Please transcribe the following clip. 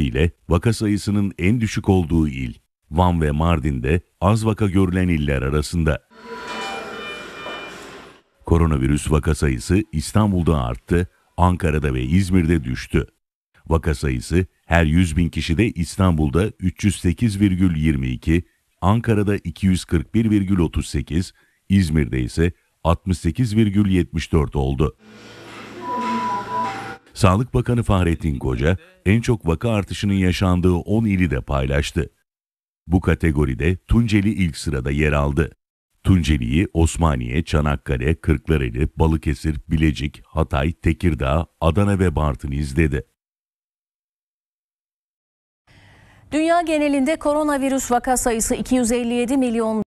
ile vaka sayısının en düşük olduğu il, Van ve Mardin'de az vaka görülen iller arasında. Koronavirüs vaka sayısı İstanbul'da arttı, Ankara'da ve İzmir'de düştü. Vaka sayısı her 100 bin kişide İstanbul'da 308,22, Ankara'da 241,38, İzmir'de ise 68,74 oldu. Sağlık Bakanı Fahrettin Koca en çok vaka artışının yaşandığı 10 ili de paylaştı. Bu kategoride Tunceli ilk sırada yer aldı. Tunceli'yi Osmaniye, Çanakkale, Kırklareli, Balıkesir, Bilecik, Hatay, Tekirdağ, Adana ve Bartın izledi. Dünya genelinde koronavirüs vaka sayısı 257 milyon